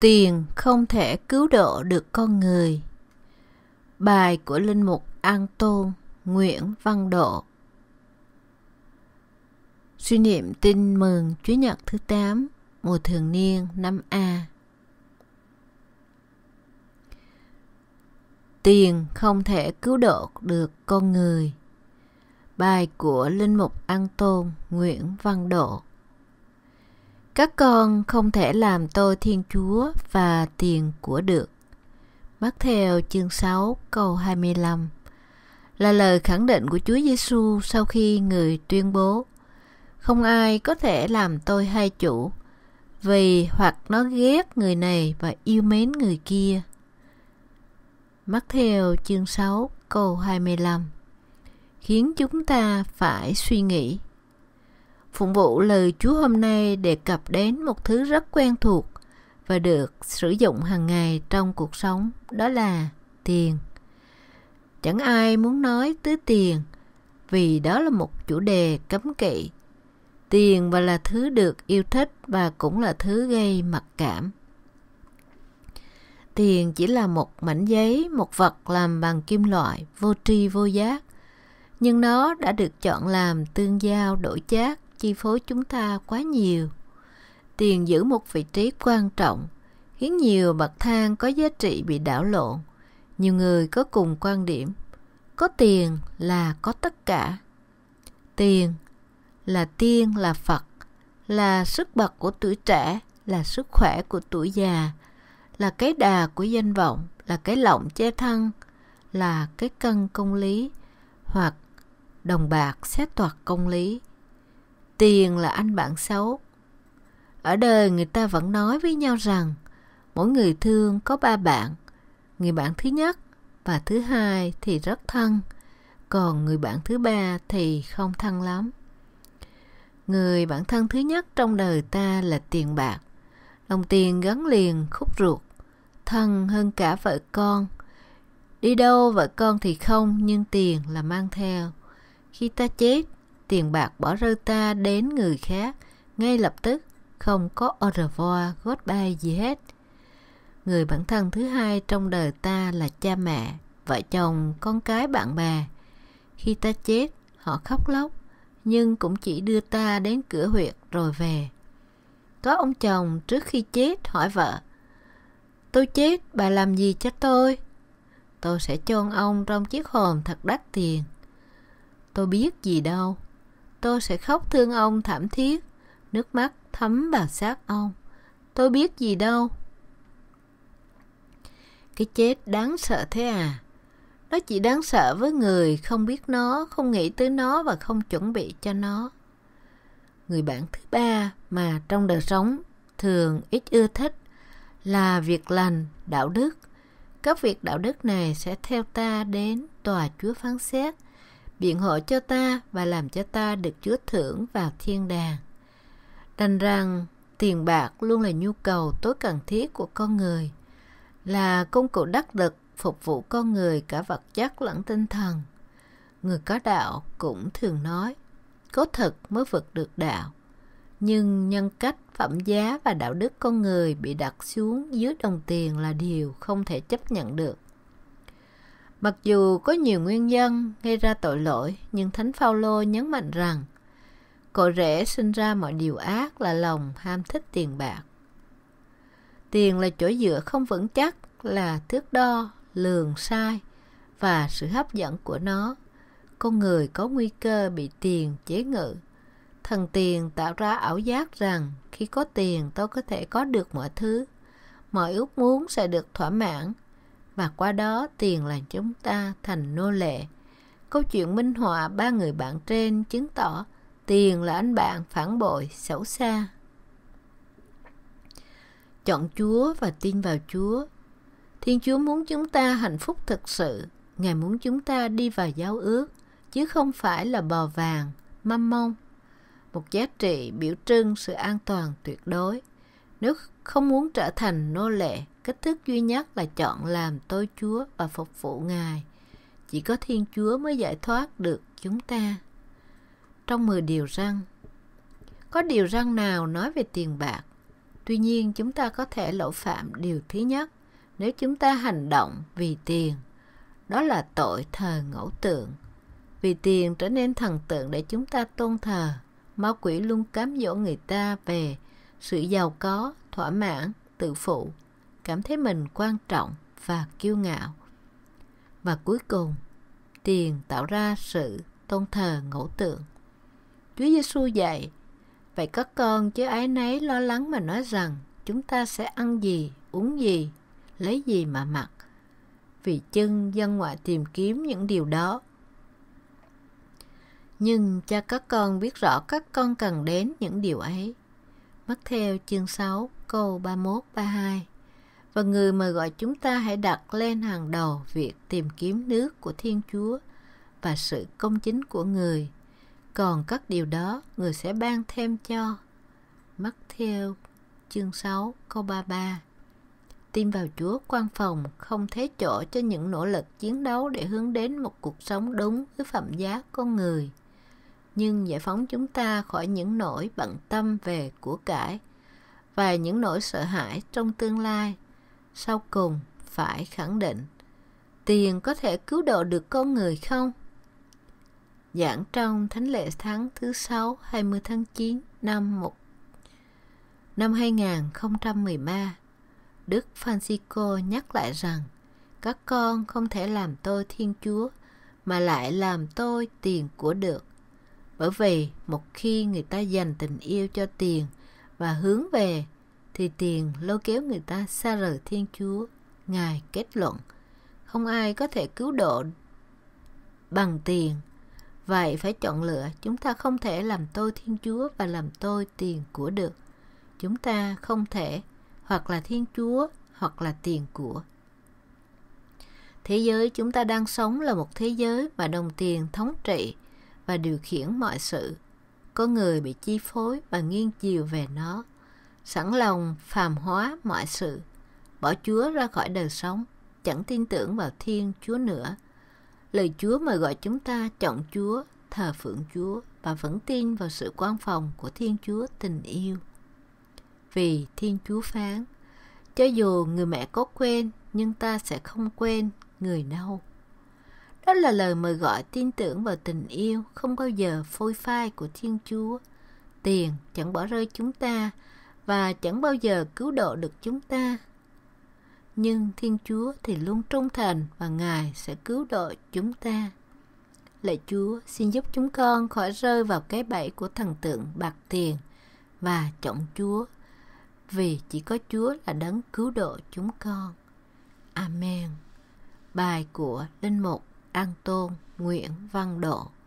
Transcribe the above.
Tiền không thể cứu độ được con người. Bài của Linh Mục An Tôn Nguyễn Văn Độ Suy niệm tin mừng Chúa Nhật thứ tám Mùa Thường Niên năm A Tiền không thể cứu độ được con người Bài của Linh Mục An Tôn Nguyễn Văn Độ các con không thể làm tôi Thiên Chúa và tiền của được. Bắt theo chương 6 câu 25 là lời khẳng định của Chúa Giêsu sau khi người tuyên bố không ai có thể làm tôi hai chủ vì hoặc nó ghét người này và yêu mến người kia. Mắc theo chương 6 câu 25 khiến chúng ta phải suy nghĩ Phụng vụ lời Chúa hôm nay đề cập đến một thứ rất quen thuộc và được sử dụng hàng ngày trong cuộc sống, đó là tiền. Chẳng ai muốn nói tới tiền vì đó là một chủ đề cấm kỵ. Tiền và là thứ được yêu thích và cũng là thứ gây mặc cảm. Tiền chỉ là một mảnh giấy, một vật làm bằng kim loại, vô tri vô giác. Nhưng nó đã được chọn làm tương giao đổi chác chi phối chúng ta quá nhiều tiền giữ một vị trí quan trọng khiến nhiều bậc thang có giá trị bị đảo lộn nhiều người có cùng quan điểm có tiền là có tất cả tiền là tiên là phật là sức bật của tuổi trẻ là sức khỏe của tuổi già là cái đà của danh vọng là cái lọng che thân là cái cân công lý hoặc đồng bạc xét toạc công lý tiền là anh bạn xấu ở đời người ta vẫn nói với nhau rằng mỗi người thương có ba bạn người bạn thứ nhất và thứ hai thì rất thân còn người bạn thứ ba thì không thân lắm người bạn thân thứ nhất trong đời ta là tiền bạc đồng tiền gắn liền khúc ruột thân hơn cả vợ con đi đâu vợ con thì không nhưng tiền là mang theo khi ta chết tiền bạc bỏ rơi ta đến người khác ngay lập tức không có au revoir bay gì hết người bản thân thứ hai trong đời ta là cha mẹ vợ chồng con cái bạn bè khi ta chết họ khóc lóc nhưng cũng chỉ đưa ta đến cửa huyệt rồi về có ông chồng trước khi chết hỏi vợ tôi chết bà làm gì cho tôi tôi sẽ chôn ông trong chiếc hòm thật đắt tiền tôi biết gì đâu tôi sẽ khóc thương ông thảm thiết nước mắt thấm vào xác ông tôi biết gì đâu cái chết đáng sợ thế à nó chỉ đáng sợ với người không biết nó không nghĩ tới nó và không chuẩn bị cho nó người bạn thứ ba mà trong đời sống thường ít ưa thích là việc lành đạo đức các việc đạo đức này sẽ theo ta đến tòa chúa phán xét biện hộ cho ta và làm cho ta được Chúa thưởng vào thiên đàng. Đành rằng tiền bạc luôn là nhu cầu tối cần thiết của con người, là công cụ đắc lực phục vụ con người cả vật chất lẫn tinh thần. Người có đạo cũng thường nói, có thực mới vượt được đạo. Nhưng nhân cách, phẩm giá và đạo đức con người bị đặt xuống dưới đồng tiền là điều không thể chấp nhận được. Mặc dù có nhiều nguyên nhân gây ra tội lỗi, nhưng Thánh Phaolô nhấn mạnh rằng cội rễ sinh ra mọi điều ác là lòng ham thích tiền bạc. Tiền là chỗ dựa không vững chắc, là thước đo, lường sai và sự hấp dẫn của nó. Con người có nguy cơ bị tiền chế ngự. Thần tiền tạo ra ảo giác rằng khi có tiền tôi có thể có được mọi thứ. Mọi ước muốn sẽ được thỏa mãn và qua đó tiền làm chúng ta thành nô lệ. Câu chuyện minh họa ba người bạn trên chứng tỏ tiền là anh bạn phản bội, xấu xa. Chọn Chúa và tin vào Chúa. Thiên Chúa muốn chúng ta hạnh phúc thực sự. Ngài muốn chúng ta đi vào giáo ước, chứ không phải là bò vàng, mâm mông. Một giá trị biểu trưng sự an toàn tuyệt đối. Nếu không muốn trở thành nô lệ, cách thức duy nhất là chọn làm tôi Chúa và phục vụ Ngài. Chỉ có Thiên Chúa mới giải thoát được chúng ta. Trong 10 điều răng Có điều răng nào nói về tiền bạc? Tuy nhiên chúng ta có thể lỗi phạm điều thứ nhất nếu chúng ta hành động vì tiền. Đó là tội thờ ngẫu tượng. Vì tiền trở nên thần tượng để chúng ta tôn thờ, ma quỷ luôn cám dỗ người ta về sự giàu có, thỏa mãn, tự phụ cảm thấy mình quan trọng và kiêu ngạo và cuối cùng tiền tạo ra sự tôn thờ ngẫu tượng chúa giêsu dạy vậy các con chứ ái nấy lo lắng mà nói rằng chúng ta sẽ ăn gì uống gì lấy gì mà mặc vì chân dân ngoại tìm kiếm những điều đó nhưng cha các con biết rõ các con cần đến những điều ấy. Mắt theo chương 6 câu 31-32 và người mời gọi chúng ta hãy đặt lên hàng đầu việc tìm kiếm nước của Thiên Chúa và sự công chính của người. Còn các điều đó người sẽ ban thêm cho. Mắc theo chương 6 câu 33 Tin vào Chúa quan phòng không thế chỗ cho những nỗ lực chiến đấu để hướng đến một cuộc sống đúng với phẩm giá con người. Nhưng giải phóng chúng ta khỏi những nỗi bận tâm về của cải và những nỗi sợ hãi trong tương lai sau cùng phải khẳng định tiền có thể cứu độ được con người không? Giảng trong Thánh lễ tháng thứ 6 20 tháng 9 năm 1 năm 2013 Đức Francisco nhắc lại rằng các con không thể làm tôi Thiên Chúa mà lại làm tôi tiền của được. Bởi vì một khi người ta dành tình yêu cho tiền và hướng về thì tiền lôi kéo người ta xa rời Thiên Chúa. Ngài kết luận, không ai có thể cứu độ bằng tiền. Vậy phải chọn lựa, chúng ta không thể làm tôi Thiên Chúa và làm tôi tiền của được. Chúng ta không thể hoặc là Thiên Chúa hoặc là tiền của. Thế giới chúng ta đang sống là một thế giới mà đồng tiền thống trị và điều khiển mọi sự. Có người bị chi phối và nghiêng chiều về nó sẵn lòng phàm hóa mọi sự, bỏ Chúa ra khỏi đời sống, chẳng tin tưởng vào Thiên Chúa nữa. Lời Chúa mời gọi chúng ta chọn Chúa, thờ phượng Chúa và vẫn tin vào sự quan phòng của Thiên Chúa tình yêu. Vì Thiên Chúa phán, cho dù người mẹ có quên, nhưng ta sẽ không quên người đâu. Đó là lời mời gọi tin tưởng vào tình yêu không bao giờ phôi phai của Thiên Chúa. Tiền chẳng bỏ rơi chúng ta, và chẳng bao giờ cứu độ được chúng ta. Nhưng Thiên Chúa thì luôn trung thành và Ngài sẽ cứu độ chúng ta. Lạy Chúa, xin giúp chúng con khỏi rơi vào cái bẫy của thần tượng bạc tiền và chọn Chúa, vì chỉ có Chúa là đấng cứu độ chúng con. Amen. Bài của Linh Mục an Tôn Nguyễn Văn Độ